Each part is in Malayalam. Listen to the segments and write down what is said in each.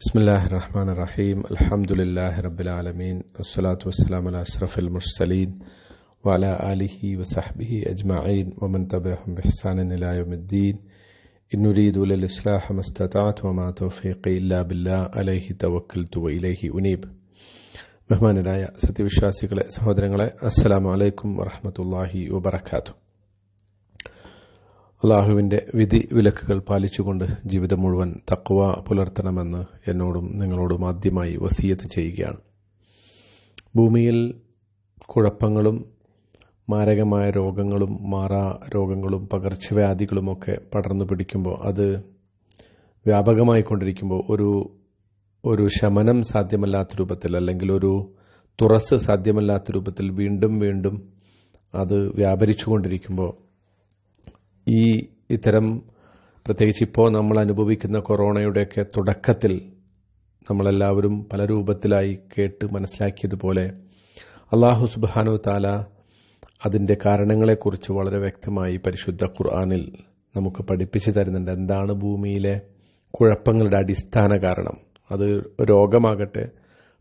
بسم الله الرحمن الرحيم الحمد لله رب العالمين والصلاة والسلام على أشرف المرسلين وعلى آله وصحبه أجمعين ومن تبعهم بإحسان إلى يوم الدين إن نريد للإصلاح ما استطعت وما توفيقي إلا بالله عليه توكلت وإليه أنيب ബഹുമാനരായ സത്യവിശ്വാസികളെ السلام عليكم ورحمة الله وبركاته അള്ളാഹുവിൻ്റെ വിധി വിലക്കുകൾ പാലിച്ചുകൊണ്ട് ജീവിതം മുഴുവൻ തക്കുവ പുലർത്തണമെന്ന് എന്നോടും നിങ്ങളോടും ആദ്യമായി വസീയത്ത് ചെയ്യുകയാണ് ഭൂമിയിൽ കുഴപ്പങ്ങളും മാരകമായ രോഗങ്ങളും മാറാ രോഗങ്ങളും പകർച്ചവ്യാധികളുമൊക്കെ പടർന്നു പിടിക്കുമ്പോൾ അത് വ്യാപകമായി കൊണ്ടിരിക്കുമ്പോൾ ഒരു ഒരു ശമനം സാധ്യമല്ലാത്ത രൂപത്തിൽ അല്ലെങ്കിൽ ഒരു തുറസ് സാധ്യമല്ലാത്ത രൂപത്തിൽ വീണ്ടും വീണ്ടും അത് വ്യാപരിച്ചുകൊണ്ടിരിക്കുമ്പോൾ ഈ ഇത്തരം പ്രത്യേകിച്ച് ഇപ്പോൾ നമ്മൾ അനുഭവിക്കുന്ന കൊറോണയുടെയൊക്കെ തുടക്കത്തിൽ നമ്മളെല്ലാവരും പല രൂപത്തിലായി കേട്ട് മനസ്സിലാക്കിയതുപോലെ അള്ളാഹു സുബാനു താല അതിൻ്റെ കാരണങ്ങളെക്കുറിച്ച് വളരെ വ്യക്തമായി പരിശുദ്ധ ഖുർആാനിൽ നമുക്ക് പഠിപ്പിച്ചു തരുന്നുണ്ട് എന്താണ് ഭൂമിയിലെ കുഴപ്പങ്ങളുടെ അടിസ്ഥാന കാരണം അത് രോഗമാകട്ടെ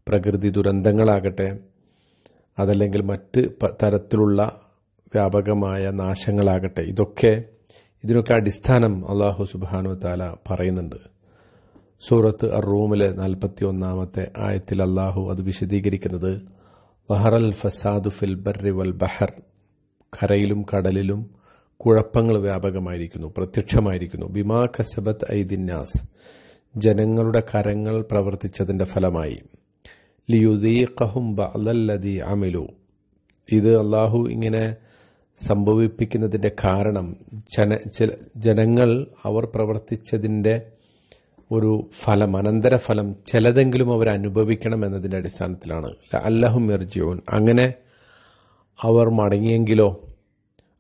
പ്രകൃതി ദുരന്തങ്ങളാകട്ടെ അതല്ലെങ്കിൽ മറ്റ് തരത്തിലുള്ള വ്യാപകമായ നാശങ്ങളാകട്ടെ ഇതൊക്കെ ഇതിനൊക്കെ അടിസ്ഥാനം അള്ളാഹു സുബാനു താല പറയുന്നുണ്ട് സൂറത്ത് അർ റൂമിലെ നാൽപ്പത്തി ഒന്നാമത്തെ ആയത്തിൽ അള്ളാഹു അത് വിശദീകരിക്കുന്നത് വഹറൽ ഫസാദു ഫിൽ ബർറി വൽ ബഹർ കരയിലും കടലിലും കുഴപ്പങ്ങൾ വ്യാപകമായിരിക്കുന്നു പ്രത്യക്ഷമായിരിക്കുന്നു ബിമാ കസബത്ത് ഐദിന്യാസ് ജനങ്ങളുടെ കരങ്ങൾ പ്രവർത്തിച്ചതിന്റെ ഫലമായി ലിയുദീഖഹും ബഅലല്ലദീ അമിലു ഇത് അള്ളാഹു ഇങ്ങനെ സംഭവിപ്പിക്കുന്നതിന്റെ കാരണം ജനങ്ങൾ അവർ പ്രവർത്തിച്ചതിന്റെ ഒരു ഫലം അനന്തരഫലം ചിലതെങ്കിലും അവർ അനുഭവിക്കണം എന്നതിന്റെ അടിസ്ഥാനത്തിലാണ് അല്ലഹും എർജിയോൻ അങ്ങനെ അവർ മടങ്ങിയെങ്കിലോ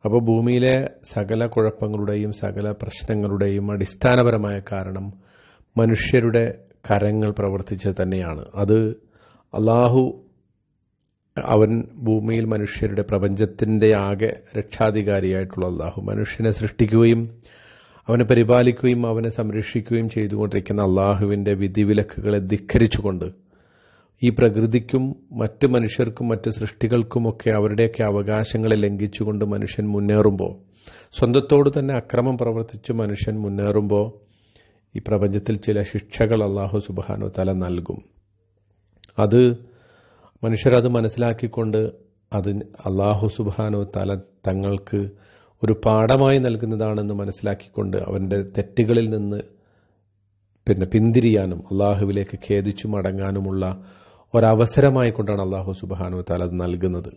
അപ്പോൾ ഭൂമിയിലെ സകല കുഴപ്പങ്ങളുടെയും സകല പ്രശ്നങ്ങളുടെയും അടിസ്ഥാനപരമായ കാരണം മനുഷ്യരുടെ കരങ്ങൾ പ്രവർത്തിച്ചത് തന്നെയാണ് അത് അള്ളാഹു അവൻ ഭൂമിയിൽ മനുഷ്യരുടെ പ്രപഞ്ചത്തിന്റെ ആകെ രക്ഷാധികാരിയായിട്ടുള്ള അള്ളാഹു മനുഷ്യനെ സൃഷ്ടിക്കുകയും അവനെ പരിപാലിക്കുകയും അവനെ സംരക്ഷിക്കുകയും ചെയ്തുകൊണ്ടിരിക്കുന്ന അള്ളാഹുവിന്റെ വിധിവിലക്കുകളെ ധിക്കരിച്ചുകൊണ്ട് ഈ പ്രകൃതിക്കും മറ്റ് മനുഷ്യർക്കും മറ്റ് സൃഷ്ടികൾക്കുമൊക്കെ അവരുടെയൊക്കെ അവകാശങ്ങളെ ലംഘിച്ചുകൊണ്ട് മനുഷ്യൻ മുന്നേറുമ്പോൾ സ്വന്തത്തോട് തന്നെ അക്രമം പ്രവർത്തിച്ച് മനുഷ്യൻ മുന്നേറുമ്പോൾ ഈ പ്രപഞ്ചത്തിൽ ചില ശിക്ഷകൾ അള്ളാഹു സുബാനോ തല നൽകും അത് മനുഷ്യരത് മനസ്സിലാക്കിക്കൊണ്ട് അത് അള്ളാഹു സുബാനോ തല തങ്ങൾക്ക് ഒരു പാഠമായി നൽകുന്നതാണെന്ന് മനസ്സിലാക്കിക്കൊണ്ട് അവൻ്റെ തെറ്റുകളിൽ നിന്ന് പിന്നെ പിന്തിരിയാനും അള്ളാഹുവിലേക്ക് ഖേദിച്ചു മടങ്ങാനുമുള്ള ഒരവസരമായി കൊണ്ടാണ് അള്ളാഹു സുബാനോ താല അത് നൽകുന്നത്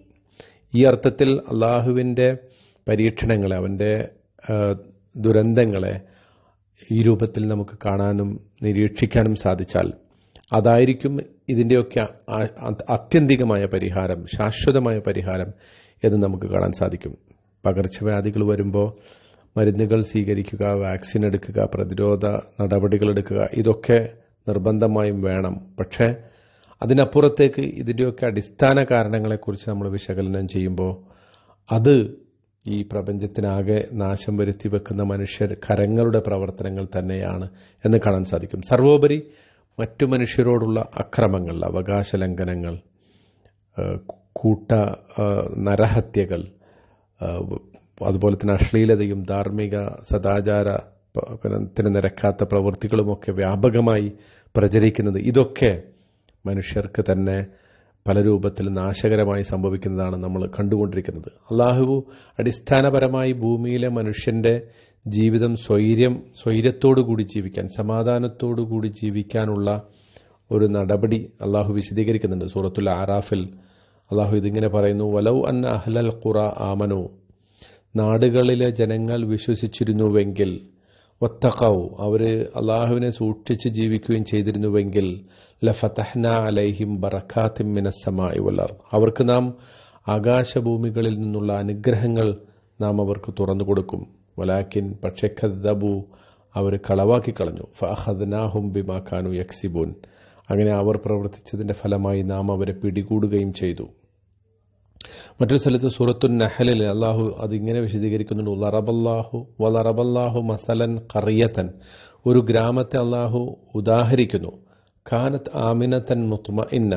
ഈ അർത്ഥത്തിൽ അള്ളാഹുവിൻ്റെ പരീക്ഷണങ്ങളെ അവൻ്റെ ദുരന്തങ്ങളെ ഈ രൂപത്തിൽ നമുക്ക് കാണാനും നിരീക്ഷിക്കാനും സാധിച്ചാൽ അതായിരിക്കും ഇതിൻ്റെയൊക്കെ ആത്യന്തികമായ പരിഹാരം ശാശ്വതമായ പരിഹാരം എന്ന് നമുക്ക് കാണാൻ സാധിക്കും പകർച്ചവ്യാധികൾ വരുമ്പോൾ മരുന്നുകൾ സ്വീകരിക്കുക വാക്സിൻ എടുക്കുക പ്രതിരോധ നടപടികൾ എടുക്കുക ഇതൊക്കെ നിർബന്ധമായും വേണം പക്ഷേ അതിനപ്പുറത്തേക്ക് ഇതിൻ്റെയൊക്കെ അടിസ്ഥാന കാരണങ്ങളെക്കുറിച്ച് നമ്മൾ വിശകലനം ചെയ്യുമ്പോൾ അത് ഈ പ്രപഞ്ചത്തിനാകെ നാശം വരുത്തി വെക്കുന്ന മനുഷ്യർ കരങ്ങളുടെ പ്രവർത്തനങ്ങൾ തന്നെയാണ് എന്ന് കാണാൻ സാധിക്കും സർവോപരി മറ്റു മനുഷ്യരോടുള്ള അക്രമങ്ങൾ അവകാശ ലംഘനങ്ങൾ കൂട്ട നരഹത്യകൾ അതുപോലെ തന്നെ അശ്ലീലതയും ധാർമ്മിക സദാചാര ത്തിന് നിരക്കാത്ത പ്രവൃത്തികളുമൊക്കെ വ്യാപകമായി പ്രചരിക്കുന്നത് ഇതൊക്കെ മനുഷ്യർക്ക് തന്നെ പല രൂപത്തിൽ നാശകരമായി സംഭവിക്കുന്നതാണ് നമ്മൾ കണ്ടുകൊണ്ടിരിക്കുന്നത് അള്ളാഹു അടിസ്ഥാനപരമായി ഭൂമിയിലെ മനുഷ്യന്റെ ജീവിതം സ്വൈര്യം സ്വൈര്യത്തോടു കൂടി ജീവിക്കാൻ സമാധാനത്തോടു കൂടി ജീവിക്കാനുള്ള ഒരു നടപടി അള്ളാഹു വിശദീകരിക്കുന്നുണ്ട് സൂറത്തുൽ ആറാഫിൽ അള്ളാഹു ഇതിങ്ങനെ പറയുന്നു വലൗ അൻ അഹ്ലൽ ഖുറ ആമനു നാടുകളിലെ ജനങ്ങൾ വിശ്വസിച്ചിരുന്നുവെങ്കിൽ ഒത്തക്കാവു അവർ അള്ളാഹുവിനെ സൂക്ഷിച്ച് ജീവിക്കുകയും ചെയ്തിരുന്നുവെങ്കിൽ ലഫതഹ്ന അലൈഹിം ബറഖാത്തിം മിനസ്സമായി വല്ലർ അവർക്ക് നാം ആകാശഭൂമികളിൽ നിന്നുള്ള അനുഗ്രഹങ്ങൾ നാം അവർക്ക് തുറന്നു കൊടുക്കും വലാക്കിൻ പക്ഷെ ഖദ്ദബു അവർ കളവാക്കി കളഞ്ഞു ഫഹദ്നാഹും ബിമാക്കാനു യക്സിബൂൻ അങ്ങനെ അവർ പ്രവർത്തിച്ചതിന്റെ ഫലമായി നാം അവരെ പിടികൂടുകയും ചെയ്തു മറ്റൊരു സ്ഥലത്ത് സൂറത്തു നഹലിൽ അള്ളാഹു അതിങ്ങനെ വിശദീകരിക്കുന്നുണ്ട് ലറബല്ലാഹു വലറബല്ലാഹു മസലൻ കറിയത്തൻ ഒരു ഗ്രാമത്തെ അള്ളാഹു ഉദാഹരിക്കുന്നു ഖാനത്ത് ആമിനത്തൻ മുത്തുമ ഇന്ന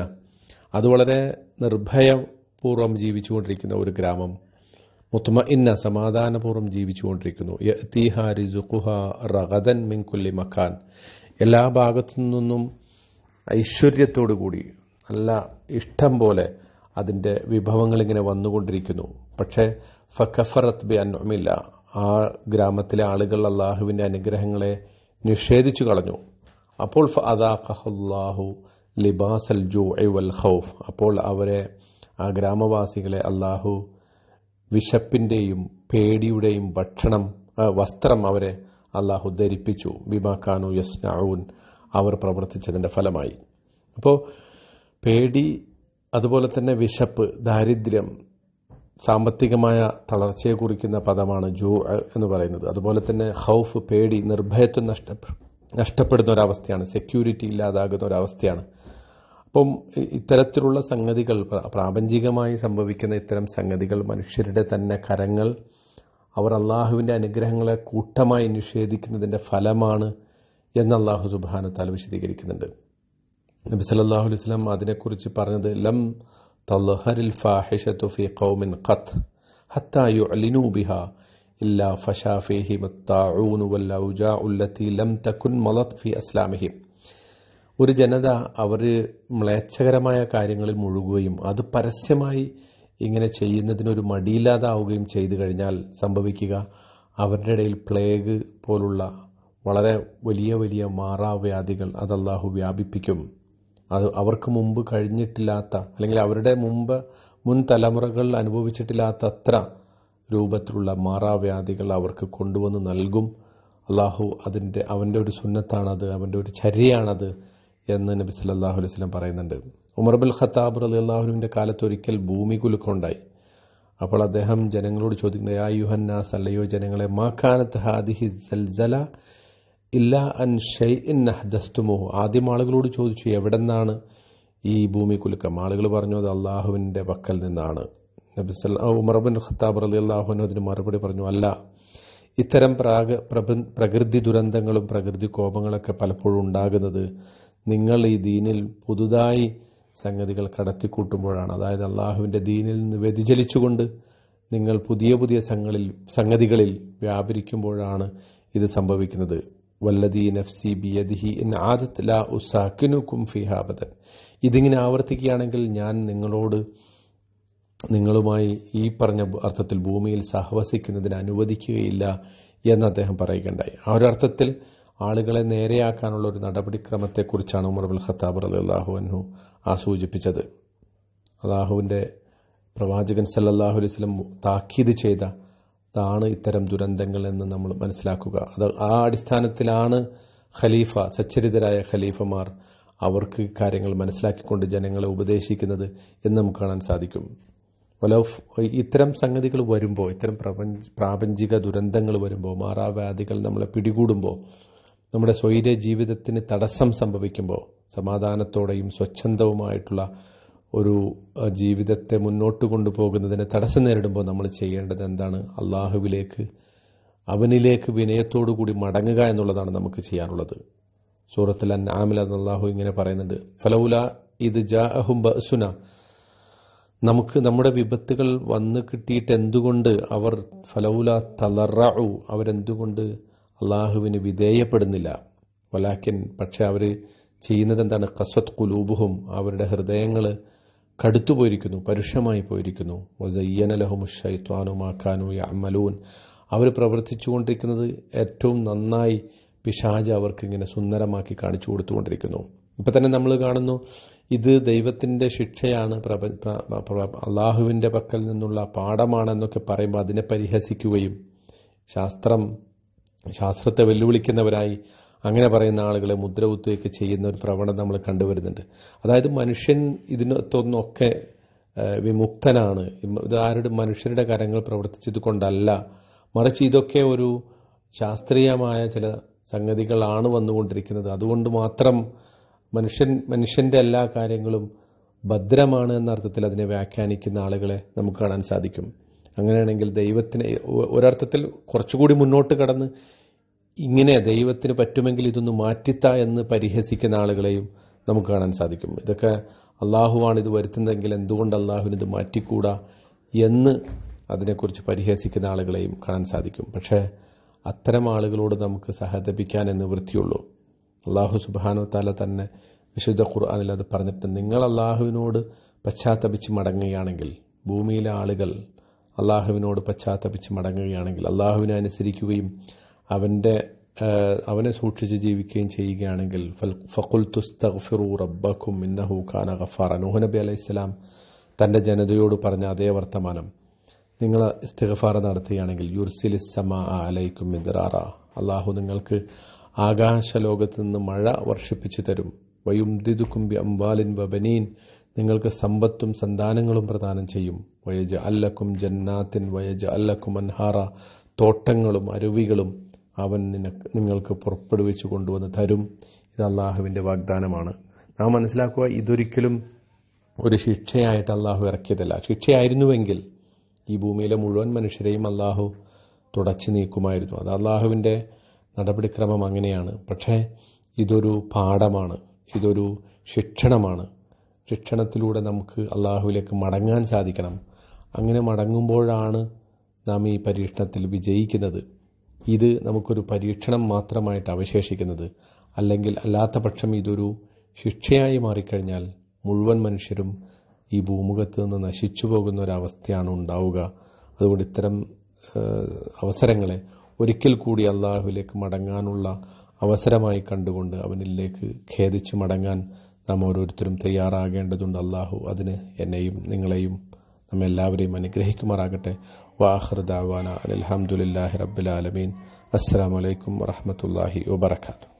അത് വളരെ നിർഭയപൂർവ്വം ജീവിച്ചുകൊണ്ടിരിക്കുന്ന ഒരു ഗ്രാമം മുത്തുമഇന്ന ഇന്ന സമാധാനപൂർവ്വം ജീവിച്ചുകൊണ്ടിരിക്കുന്നു യത്തീഹ റിസുഖുഹ റഗദൻ മിൻകുല്ലി മഖാൻ എല്ലാ ഭാഗത്തു നിന്നും ഐശ്വര്യത്തോടു കൂടി നല്ല ഇഷ്ടം പോലെ അതിൻ്റെ വിഭവങ്ങൾ ഇങ്ങനെ വന്നുകൊണ്ടിരിക്കുന്നു പക്ഷേ ഫഖഫറത്ത് ബി അന്നുമില്ല ആ ഗ്രാമത്തിലെ ആളുകൾ അള്ളാഹുവിൻ്റെ അനുഗ്രഹങ്ങളെ നിഷേധിച്ചു കളഞ്ഞു അപ്പോൾ അദാഖഹുല്ലാഹു ലിബാസൽ ജൂ വൽ ഖൗഫ് അപ്പോൾ അവരെ ആ ഗ്രാമവാസികളെ അള്ളാഹു വിശപ്പിൻ്റെയും പേടിയുടെയും ഭക്ഷണം വസ്ത്രം അവരെ അള്ളാഹു ധരിപ്പിച്ചു യസ് യസ്നാവൂൻ അവർ പ്രവർത്തിച്ചതിൻ്റെ ഫലമായി അപ്പോൾ പേടി അതുപോലെ തന്നെ വിശപ്പ് ദാരിദ്ര്യം സാമ്പത്തികമായ തളർച്ചയെ കുറിക്കുന്ന പദമാണ് ജൂ എന്ന് പറയുന്നത് അതുപോലെ തന്നെ ഹൗഫ് പേടി നിർഭയത്വം നഷ്ടപ്പെടുന്ന ഒരവസ്ഥയാണ് സെക്യൂരിറ്റി ഇല്ലാതാകുന്ന ഒരവസ്ഥയാണ് അപ്പം ഇത്തരത്തിലുള്ള സംഗതികൾ പ്രാപഞ്ചികമായി സംഭവിക്കുന്ന ഇത്തരം സംഗതികൾ മനുഷ്യരുടെ തന്നെ കരങ്ങൾ അവർ അള്ളാഹുവിൻ്റെ അനുഗ്രഹങ്ങളെ കൂട്ടമായി നിഷേധിക്കുന്നതിൻ്റെ ഫലമാണ് എന്ന് അള്ളാഹു സുബാനത്താൽ വിശദീകരിക്കുന്നുണ്ട് നബി സല്ലാഹു അലൈഹി സ്വലം അതിനെക്കുറിച്ച് പറഞ്ഞത് ലം തൽഹറിൽ ഫാഹിഷത്തു ഫി ഖൗമിൻ ഖത്ത് ഹത്തായു അലിനു ബിഹ ഇല്ലാ ഫഷാ ഫീഹി മത്താഊനു ഉജാ ഉല്ലത്തി ലം തകുൻ മലത് ഫി അസ്ലാമിഹിം ഒരു ജനത അവർ മ്ലേച്ഛകരമായ കാര്യങ്ങളിൽ മുഴുകുകയും അത് പരസ്യമായി ഇങ്ങനെ ചെയ്യുന്നതിനൊരു മടിയില്ലാതാവുകയും ചെയ്തു കഴിഞ്ഞാൽ സംഭവിക്കുക അവരുടെ ഇടയിൽ പ്ലേഗ് പോലുള്ള വളരെ വലിയ വലിയ മാറാവ്യാധികൾ അത് അള്ളാഹു വ്യാപിപ്പിക്കും അത് അവർക്ക് മുമ്പ് കഴിഞ്ഞിട്ടില്ലാത്ത അല്ലെങ്കിൽ അവരുടെ മുമ്പ് മുൻ തലമുറകൾ അനുഭവിച്ചിട്ടില്ലാത്ത അത്ര രൂപത്തിലുള്ള മാറാവ്യാധികൾ അവർക്ക് കൊണ്ടുവന്ന് നൽകും അള്ളാഹു അതിൻ്റെ അവൻ്റെ ഒരു സുന്നത്താണത് അവൻ്റെ ഒരു ചര്യയാണത് എന്ന് നബി സല്ലാഹു അലൈഹി സ്വലം പറയുന്നുണ്ട് ഉമർ ഖത്താബ് അലി അള്ളാഹുലുവിൻ്റെ കാലത്ത് ഒരിക്കൽ ഭൂമി കുലുക്കുണ്ടായി അപ്പോൾ അദ്ദേഹം ജനങ്ങളോട് ചോദിക്കുന്നത് ആ യുഹന്നാസ് അല്ലയോ ജനങ്ങളെ മാക്കാനത്ത് ഹാദിഹി സൽസല ഇല്ല അൻ ഇൻ ഹദസ്തുമോ ആദ്യം ആളുകളോട് ചോദിച്ചു എവിടെ നിന്നാണ് ഈ ഭൂമി കുലുക്കം ആളുകൾ പറഞ്ഞു അത് അള്ളാഹുവിൻ്റെ പക്കൽ നിന്നാണ് നബി ഉമർബിൻ ഖത്താബ് അലി അള്ളാഹുവിനു അതിന് മറുപടി പറഞ്ഞു അല്ല ഇത്തരം പ്രാക പ്രകൃതി ദുരന്തങ്ങളും പ്രകൃതി കോപങ്ങളൊക്കെ പലപ്പോഴും ഉണ്ടാകുന്നത് നിങ്ങൾ ഈ ദീനിൽ പുതുതായി സംഗതികൾ കടത്തിക്കൂട്ടുമ്പോഴാണ് അതായത് അള്ളാഹുവിൻ്റെ ദീനിൽ നിന്ന് വ്യതിചലിച്ചുകൊണ്ട് നിങ്ങൾ പുതിയ പുതിയ സംഗളിൽ സംഗതികളിൽ വ്യാപരിക്കുമ്പോഴാണ് ഇത് സംഭവിക്കുന്നത് വല്ലദീ നഫ്സി ബിയദിഹി ഇൻ ആദത്ത് ലാ ഉസാക്കിനു കുംഫിഹാബദൻ ഇതിങ്ങനെ ആവർത്തിക്കുകയാണെങ്കിൽ ഞാൻ നിങ്ങളോട് നിങ്ങളുമായി ഈ പറഞ്ഞ അർത്ഥത്തിൽ ഭൂമിയിൽ സഹവസിക്കുന്നതിന് അനുവദിക്കുകയില്ല എന്ന് അദ്ദേഹം പറയുകയുണ്ടായി ആ ഒരു അർത്ഥത്തിൽ ആളുകളെ നേരെയാക്കാനുള്ള ഒരു നടപടിക്രമത്തെക്കുറിച്ചാണ് ഉമർ അബുൽ ഖത്താബ് അലി അള്ളാഹുവിനു ആ സൂചിപ്പിച്ചത് അള്ളാഹുവിൻ്റെ പ്രവാചകൻ സല്ലാഹു അലൈഹി സ്വലം താക്കീത് ചെയ്ത താണ് ഇത്തരം ദുരന്തങ്ങൾ എന്ന് നമ്മൾ മനസ്സിലാക്കുക അത് ആ അടിസ്ഥാനത്തിലാണ് ഖലീഫ സച്ചരിതരായ ഖലീഫമാർ അവർക്ക് കാര്യങ്ങൾ മനസ്സിലാക്കിക്കൊണ്ട് ജനങ്ങളെ ഉപദേശിക്കുന്നത് എന്ന് നമുക്ക് കാണാൻ സാധിക്കും വലഫ് ഇത്തരം സംഗതികൾ വരുമ്പോൾ ഇത്തരം പ്രപഞ്ച പ്രാപഞ്ചിക ദുരന്തങ്ങൾ വരുമ്പോൾ മാറാവ്യാധികൾ നമ്മളെ പിടികൂടുമ്പോൾ നമ്മുടെ സ്വൈര്യ ജീവിതത്തിന് തടസ്സം സംഭവിക്കുമ്പോൾ സമാധാനത്തോടെയും സ്വച്ഛന്തവുമായിട്ടുള്ള ഒരു ജീവിതത്തെ മുന്നോട്ട് കൊണ്ടുപോകുന്നതിന് തടസ്സം നേരിടുമ്പോൾ നമ്മൾ ചെയ്യേണ്ടത് എന്താണ് അള്ളാഹുവിലേക്ക് അവനിലേക്ക് വിനയത്തോടു കൂടി മടങ്ങുക എന്നുള്ളതാണ് നമുക്ക് ചെയ്യാനുള്ളത് സൂറത്തിൽ അന്നാമിൽ അള്ളാഹു ഇങ്ങനെ പറയുന്നുണ്ട് ഫലൗല ഇത് ജാ നമുക്ക് നമ്മുടെ വിപത്തുകൾ വന്നു കിട്ടിയിട്ട് എന്തുകൊണ്ട് അവർ ഫലൗല തലറു അവരെന്തുകൊണ്ട് അള്ളാഹുവിന് വിധേയപ്പെടുന്നില്ല വലാക്കിൻ പക്ഷെ അവർ ചെയ്യുന്നത് എന്താണ് കസത് കുലൂബുഹും അവരുടെ ഹൃദയങ്ങൾ കടുത്തു പോയിരിക്കുന്നു പരുഷമായി പോയിരിക്കുന്നു വസയ്യനലഹുമുഷ്വാനുമാക്കാനു അമലൂൻ അവർ പ്രവർത്തിച്ചുകൊണ്ടിരിക്കുന്നത് ഏറ്റവും നന്നായി പിശാജ് ഇങ്ങനെ സുന്ദരമാക്കി കാണിച്ചു കൊടുത്തുകൊണ്ടിരിക്കുന്നു ഇപ്പം തന്നെ നമ്മൾ കാണുന്നു ഇത് ദൈവത്തിൻ്റെ ശിക്ഷയാണ് അള്ളാഹുവിൻ്റെ പക്കൽ നിന്നുള്ള പാഠമാണെന്നൊക്കെ പറയുമ്പോൾ അതിനെ പരിഹസിക്കുകയും ശാസ്ത്രം ശാസ്ത്രത്തെ വെല്ലുവിളിക്കുന്നവരായി അങ്ങനെ പറയുന്ന ആളുകളെ കുത്തുകയൊക്കെ ചെയ്യുന്ന ഒരു പ്രവണത നമ്മൾ കണ്ടുവരുന്നുണ്ട് അതായത് മനുഷ്യൻ ഇതിനകത്തൊന്നൊക്കെ വിമുക്തനാണ് ഇതാരുടെ മനുഷ്യരുടെ കരങ്ങൾ പ്രവർത്തിച്ചത് കൊണ്ടല്ല മറിച്ച് ഇതൊക്കെ ഒരു ശാസ്ത്രീയമായ ചില സംഗതികളാണ് വന്നുകൊണ്ടിരിക്കുന്നത് അതുകൊണ്ട് മാത്രം മനുഷ്യൻ മനുഷ്യൻ്റെ എല്ലാ കാര്യങ്ങളും ഭദ്രമാണ് എന്ന അർത്ഥത്തിൽ അതിനെ വ്യാഖ്യാനിക്കുന്ന ആളുകളെ നമുക്ക് കാണാൻ സാധിക്കും അങ്ങനെയാണെങ്കിൽ ദൈവത്തിന് ഒരർത്ഥത്തിൽ കുറച്ചുകൂടി മുന്നോട്ട് കടന്ന് ഇങ്ങനെ ദൈവത്തിന് പറ്റുമെങ്കിൽ ഇതൊന്ന് മാറ്റിത്താ എന്ന് പരിഹസിക്കുന്ന ആളുകളെയും നമുക്ക് കാണാൻ സാധിക്കും ഇതൊക്കെ അള്ളാഹുവാണ് ഇത് വരുത്തുന്നതെങ്കിൽ എന്തുകൊണ്ട് അള്ളാഹുവിന് ഇത് മാറ്റിക്കൂടാ എന്ന് അതിനെക്കുറിച്ച് പരിഹസിക്കുന്ന ആളുകളെയും കാണാൻ സാധിക്കും പക്ഷേ അത്തരം ആളുകളോട് നമുക്ക് സഹതപിക്കാൻ വൃത്തിയുള്ളൂ അള്ളാഹു സുബാനോ താല തന്നെ വിശുദ്ധ ഖുർആാനിൽ അത് പറഞ്ഞിട്ട് നിങ്ങൾ അള്ളാഹുവിനോട് പശ്ചാത്തപിച്ച് മടങ്ങുകയാണെങ്കിൽ ഭൂമിയിലെ ആളുകൾ അള്ളാഹുവിനോട് പശ്ചാത്തപിച്ച് മടങ്ങുകയാണെങ്കിൽ അള്ളാഹുവിനെ അനുസരിക്കുകയും അവൻ്റെ അവനെ സൂക്ഷിച്ച് ജീവിക്കുകയും ചെയ്യുകയാണെങ്കിൽ ഫക്കുൽ തുസ്തഫിറു റബ്ബക്കും ഇന്നഹു ഖാന ഖഫാർ അനൂഹ് നബി അലൈഹി ഇസ്ലാം തൻ്റെ ജനതയോട് പറഞ്ഞ അതേ വർത്തമാനം നിങ്ങൾ ഇസ്തിഗഫാർ നടത്തുകയാണെങ്കിൽ യുർസിലിസമ അലൈക്കും മിദ്റാറ അള്ളാഹു നിങ്ങൾക്ക് ആകാശ ലോകത്ത് നിന്ന് മഴ വർഷിപ്പിച്ചു തരും വയുംദിദുക്കും ബി അംബാലിൻ വബനീൻ നിങ്ങൾക്ക് സമ്പത്തും സന്താനങ്ങളും പ്രദാനം ചെയ്യും വയജ അല്ലക്കും ജന്നാത്തിൻ വയജ അല്ലക്കും അൻഹാറ തോട്ടങ്ങളും അരുവികളും അവൻ നിനക്ക് നിങ്ങൾക്ക് പുറപ്പെടുവിച്ചു കൊണ്ടുവന്ന് തരും ഇത് അള്ളാഹുവിൻ്റെ വാഗ്ദാനമാണ് നാം മനസ്സിലാക്കുക ഇതൊരിക്കലും ഒരു ശിക്ഷയായിട്ട് അള്ളാഹു ഇറക്കിയതല്ല ശിക്ഷയായിരുന്നുവെങ്കിൽ ഈ ഭൂമിയിലെ മുഴുവൻ മനുഷ്യരെയും അള്ളാഹു തുടച്ചു നീക്കുമായിരുന്നു അത് അള്ളാഹുവിൻ്റെ നടപടിക്രമം അങ്ങനെയാണ് പക്ഷേ ഇതൊരു പാഠമാണ് ഇതൊരു ശിക്ഷണമാണ് ശിക്ഷണത്തിലൂടെ നമുക്ക് അള്ളാഹുവിലേക്ക് മടങ്ങാൻ സാധിക്കണം അങ്ങനെ മടങ്ങുമ്പോഴാണ് നാം ഈ പരീക്ഷണത്തിൽ വിജയിക്കുന്നത് ഇത് നമുക്കൊരു പരീക്ഷണം മാത്രമായിട്ട് അവശേഷിക്കുന്നത് അല്ലെങ്കിൽ അല്ലാത്ത പക്ഷം ഇതൊരു ശിക്ഷയായി മാറിക്കഴിഞ്ഞാൽ മുഴുവൻ മനുഷ്യരും ഈ ഭൂമുഖത്ത് നിന്ന് നശിച്ചു പോകുന്ന ഒരവസ്ഥയാണ് ഉണ്ടാവുക അതുകൊണ്ട് ഇത്തരം അവസരങ്ങളെ ഒരിക്കൽ കൂടി അള്ളാഹുവിലേക്ക് മടങ്ങാനുള്ള അവസരമായി കണ്ടുകൊണ്ട് അവനിലേക്ക് ഖേദിച്ച് മടങ്ങാൻ നാം ഓരോരുത്തരും തയ്യാറാകേണ്ടതുണ്ട് അള്ളാഹു അതിന് എന്നെയും നിങ്ങളെയും എല്ലാവരെയും അനുഗ്രഹിക്കുമാറാകട്ടെ വാഹൃദാവാന അലഹമുല്ലാഹി റബ്ബുലാലമീൻ അസ്സാം വലൈക്കും വറഹമത്തല്ലാഹി വാത്തു